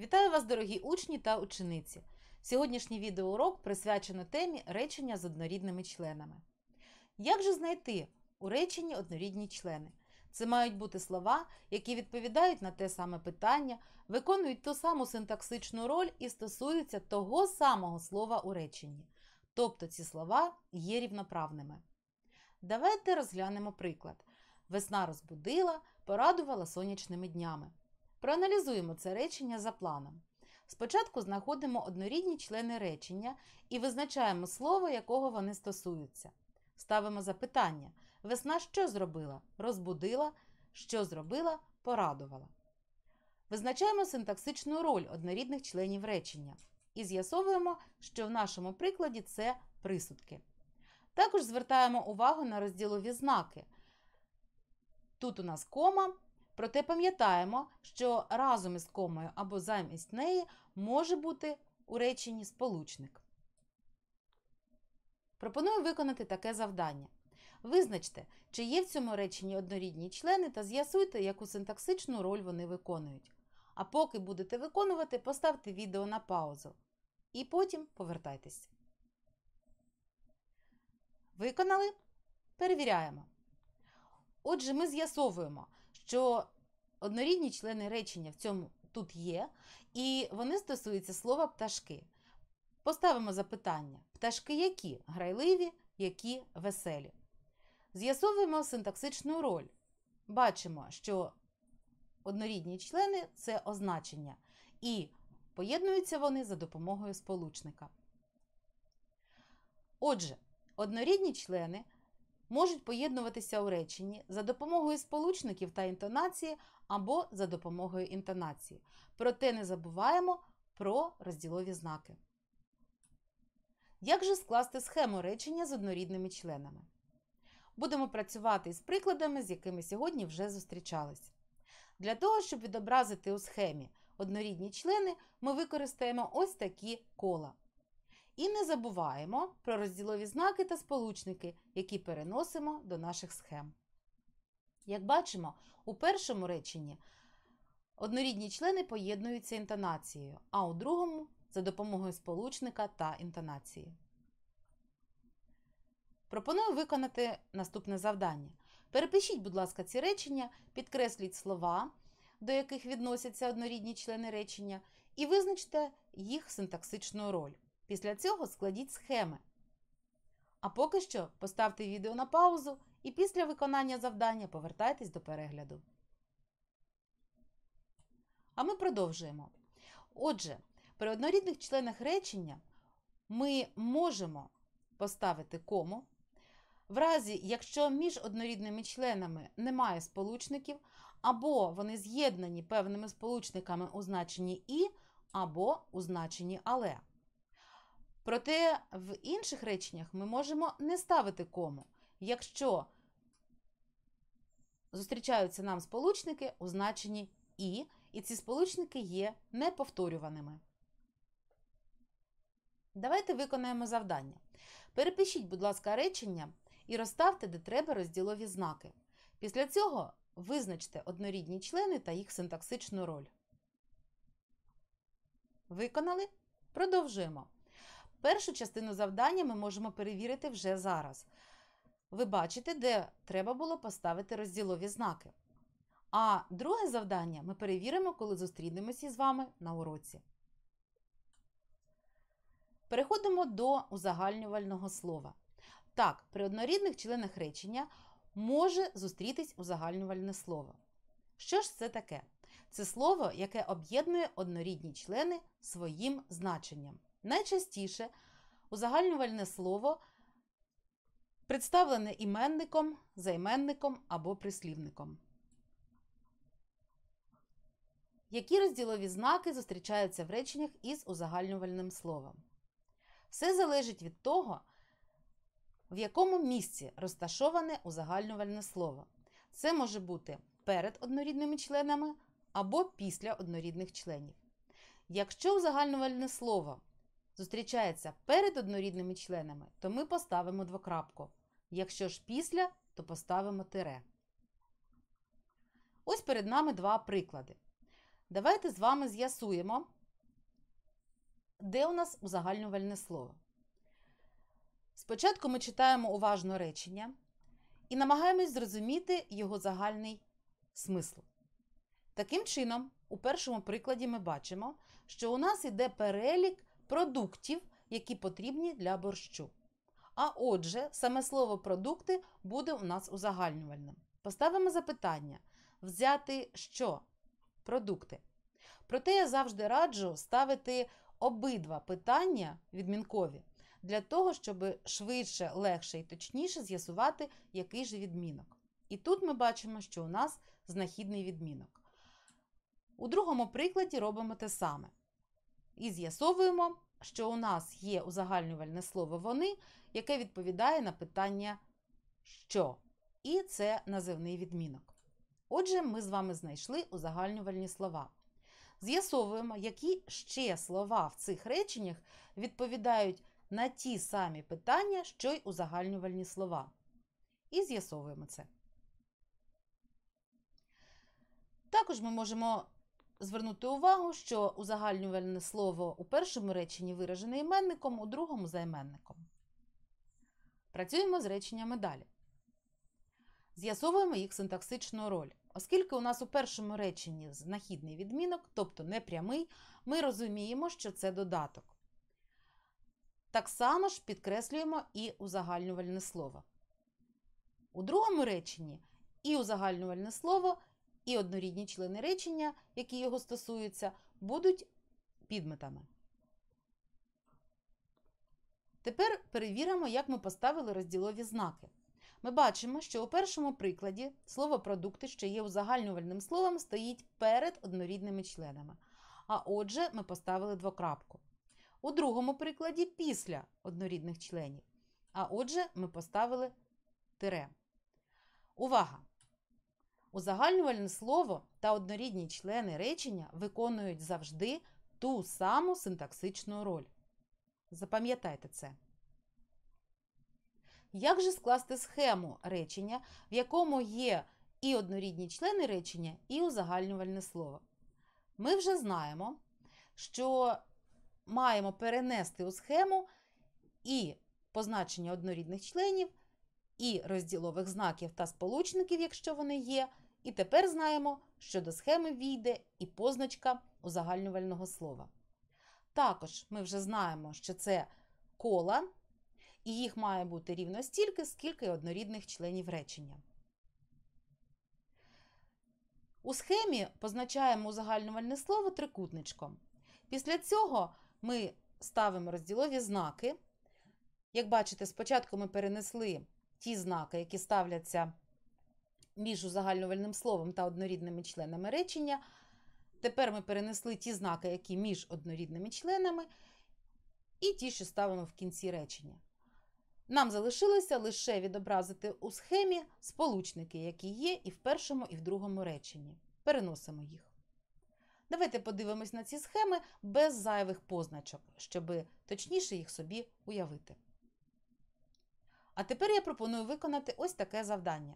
Вітаю вас, дорогі учні та учениці! Сьогоднішній відеоурок присвячено темі речення з однорідними членами. Як же знайти у реченні однорідні члени? Це мають бути слова, які відповідають на те саме питання, виконують ту саму синтаксичну роль і стосуються того самого слова у реченні. Тобто ці слова є рівноправними. Давайте розглянемо приклад. Весна розбудила, порадувала сонячними днями. Проаналізуємо це речення за планом. Спочатку знаходимо однорідні члени речення і визначаємо слово, якого вони стосуються. Ставимо запитання: весна що зробила? Розбудила, що зробила, порадувала. Визначаємо синтаксичну роль однорідних членів речення і з'ясовуємо, що в нашому прикладі це присудки. Також звертаємо увагу на розділові знаки. Тут у нас кома, Проте пам'ятаємо, що разом із комою або замість неї може бути у реченні сполучник. Пропоную виконати таке завдання. Визначте, чи є в цьому реченні однорідні члени та з'ясуйте, яку синтаксичну роль вони виконують. А поки будете виконувати, поставте відео на паузу. І потім повертайтесь. Виконали? Перевіряємо. Отже, ми з'ясовуємо, що однорідні члени речення в цьому тут є, і вони стосуються слова пташки. Поставимо запитання: пташки які грайливі, які веселі. З'ясовуємо синтаксичну роль. Бачимо, що однорідні члени це означення, і поєднуються вони за допомогою сполучника. Отже, однорідні члени можуть поєднуватися у реченні за допомогою сполучників та інтонації або за допомогою інтонації. Проте не забуваємо про розділові знаки. Як же скласти схему речення з однорідними членами? Будемо працювати із прикладами, з якими сьогодні вже зустрічались. Для того, щоб відобразити у схемі однорідні члени, ми використаємо ось такі кола. І не забуваємо про розділові знаки та сполучники, які переносимо до наших схем. Як бачимо, у першому реченні однорідні члени поєднуються інтонацією, а у другому за допомогою сполучника та інтонації. Пропоную виконати наступне завдання. Перепишіть, будь ласка, ці речення, підкресліть слова, до яких відносяться однорідні члени речення, і визначте їх синтаксичну роль. Після цього складіть схеми. А поки що поставте відео на паузу і після виконання завдання повертайтесь до перегляду. А ми продовжуємо. Отже, при однорідних членах речення ми можемо поставити кому. В разі, якщо між однорідними членами немає сполучників, або вони з'єднані певними сполучниками у значенні І, або у значенні Але. Проте в інших реченнях ми можемо не ставити кому, якщо зустрічаються нам сполучники у значенні і, і ці сполучники є неповторюваними. Давайте виконаємо завдання. Перепишіть, будь ласка, речення і розставте, де треба розділові знаки. Після цього визначте однорідні члени та їх синтаксичну роль. Виконали? Продовжуємо. Першу частину завдання ми можемо перевірити вже зараз. Ви бачите, де треба було поставити розділові знаки. А друге завдання ми перевіримо, коли зустрінемося з вами на уроці. Переходимо до узагальнювального слова. Так, при однорідних членах речення може зустрітись узагальнювальне слово. Що ж це таке? Це слово, яке об'єднує однорідні члени своїм значенням. Найчастіше узагальнювальне слово представлене іменником, займенником або прислівником. Які розділові знаки зустрічаються в реченнях із узагальнювальним словом? Все залежить від того, в якому місці розташоване узагальнювальне слово. Це може бути перед однорідними членами або після однорідних членів. Якщо узагальнювальне слово зустрічається перед однорідними членами, то ми поставимо двокрапку. Якщо ж після, то поставимо тире. Ось перед нами два приклади. Давайте з вами з'ясуємо, де у нас узагальнювальне слово. Спочатку ми читаємо уважно речення і намагаємось зрозуміти його загальний смисл. Таким чином, у першому прикладі ми бачимо, що у нас йде перелік продуктів, які потрібні для борщу. А отже, саме слово продукти буде у нас узагальнювальним. Поставимо запитання: взяти що? Продукти. Проте я завжди раджу ставити обидва питання відмінкові для того, щоб швидше, легше і точніше з'ясувати, який же відмінок. І тут ми бачимо, що у нас знахідний відмінок. У другому прикладі робимо те саме. І з'ясовуємо, що у нас є узагальнювальне слово вони, яке відповідає на питання що. І це називний відмінок. Отже, ми з вами знайшли узагальнювальні слова. З'ясовуємо, які ще слова в цих реченнях відповідають на ті самі питання, що й узагальнювальні слова. І з'ясовуємо це. Також ми можемо звернути увагу, що узагальнювальне слово у першому реченні виражене іменником, у другому займенником. Працюємо з реченнями далі. З'ясовуємо їх синтаксичну роль. Оскільки у нас у першому реченні знахідний відмінок, тобто непрямий, ми розуміємо, що це додаток. Так само ж підкреслюємо і узагальнювальне слово. У другому реченні і узагальнювальне слово, і однорідні члени речення, які його стосуються, будуть підметами. Тепер перевіримо, як ми поставили розділові знаки. Ми бачимо, що у першому прикладі слово продукти, що є узагальнювальним словом, стоїть перед однорідними членами. А отже, ми поставили двокрапку. У другому прикладі після однорідних членів. А отже, ми поставили тире. Увага! Узагальнювальне слово та однорідні члени речення виконують завжди ту саму синтаксичну роль. Запам'ятайте це. Як же скласти схему речення, в якому є і однорідні члени речення, і узагальнювальне слово? Ми вже знаємо, що маємо перенести у схему і позначення однорідних членів, і розділових знаків та сполучників, якщо вони є. І тепер знаємо, що до схеми війде і позначка узагальнювального слова. Також ми вже знаємо, що це кола, і їх має бути рівно стільки, скільки однорідних членів речення. У схемі позначаємо узагальнювальне слово трикутничком. Після цього ми ставимо розділові знаки. Як бачите, спочатку ми перенесли ті знаки, які ставляться між узагальнювальним словом та однорідними членами речення. Тепер ми перенесли ті знаки, які між однорідними членами, і ті, що ставимо в кінці речення. Нам залишилося лише відобразити у схемі сполучники, які є і в першому, і в другому реченні. Переносимо їх. Давайте подивимось на ці схеми без зайвих позначок, щоб точніше їх собі уявити. А тепер я пропоную виконати ось таке завдання.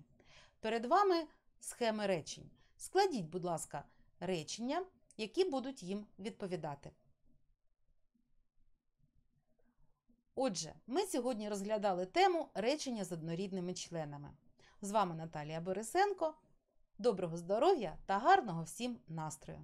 Перед вами схеми речень. Складіть, будь ласка, речення, які будуть їм відповідати. Отже, ми сьогодні розглядали тему речення з однорідними членами. З вами Наталія Борисенко. Доброго здоров'я та гарного всім настрою!